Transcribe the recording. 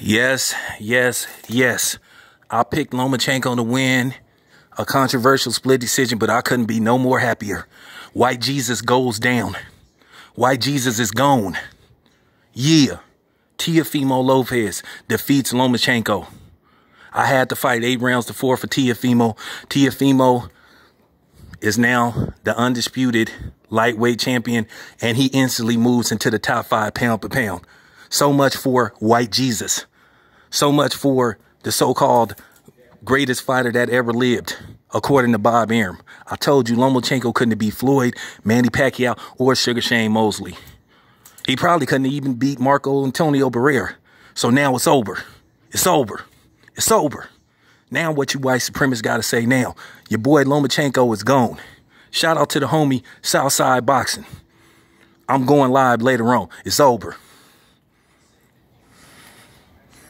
Yes, yes, yes. I picked Lomachenko to win a controversial split decision, but I couldn't be no more happier. White Jesus goes down. White Jesus is gone. Yeah. Tiafimo Lopez defeats Lomachenko. I had to fight eight rounds to four for Tiafimo. Tiafimo is now the undisputed lightweight champion, and he instantly moves into the top five pound per pound. So much for white Jesus. So much for the so-called greatest fighter that ever lived, according to Bob Arum. I told you Lomachenko couldn't beat Floyd, Manny Pacquiao, or Sugar Shane Mosley. He probably couldn't even beat Marco Antonio Barrera. So now it's over. It's over. It's over. Now what you white supremacists got to say now. Your boy Lomachenko is gone. Shout out to the homie Southside Boxing. I'm going live later on. It's over.